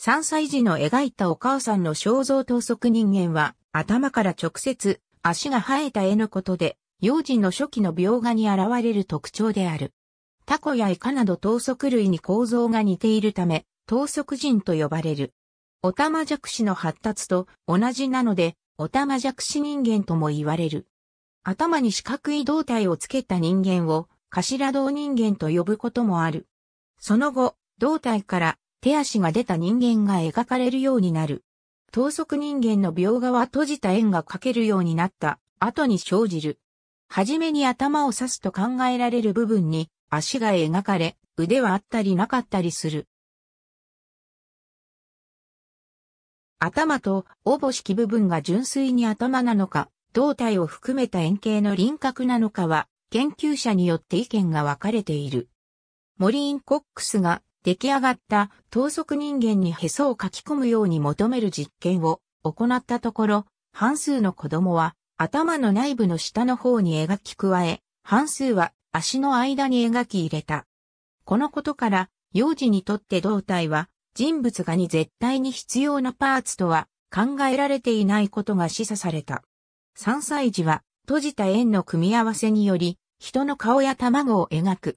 3歳児の描いたお母さんの肖像等足人間は、頭から直接、足が生えた絵のことで、幼児の初期の描画に現れる特徴である。タコやイカなど等足類に構造が似ているため、等足人と呼ばれる。オタマジャクシの発達と同じなので、オタマジャクシ人間とも言われる。頭に四角い胴体をつけた人間を、頭胴人間と呼ぶこともある。その後、胴体から手足が出た人間が描かれるようになる。等速人間の描画は閉じた円が描けるようになった後に生じる。はじめに頭を刺すと考えられる部分に足が描かれ、腕はあったりなかったりする。頭とおぼしき部分が純粋に頭なのか、胴体を含めた円形の輪郭なのかは、研究者によって意見が分かれている。モリーン・コックスが出来上がった等速人間にへそを書き込むように求める実験を行ったところ、半数の子供は頭の内部の下の方に描き加え、半数は足の間に描き入れた。このことから、幼児にとって胴体は人物画に絶対に必要なパーツとは考えられていないことが示唆された。3歳児は閉じた円の組み合わせにより人の顔や卵を描く。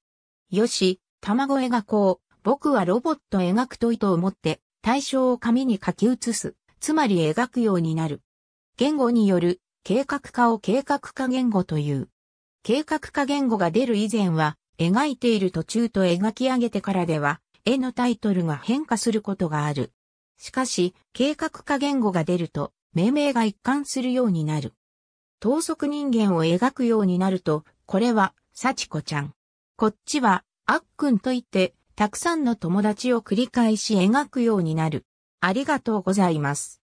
よし、卵描こう。僕はロボット描くと意図を持って対象を紙に書き写す、つまり描くようになる。言語による計画化を計画化言語という。計画化言語が出る以前は、描いている途中と描き上げてからでは、絵のタイトルが変化することがある。しかし、計画化言語が出ると、命名が一貫するようになる。等速人間を描くようになると、これは、幸子ちゃん。こっちは、あっくんといって、たくさんの友達を繰り返し描くようになる。ありがとうございます。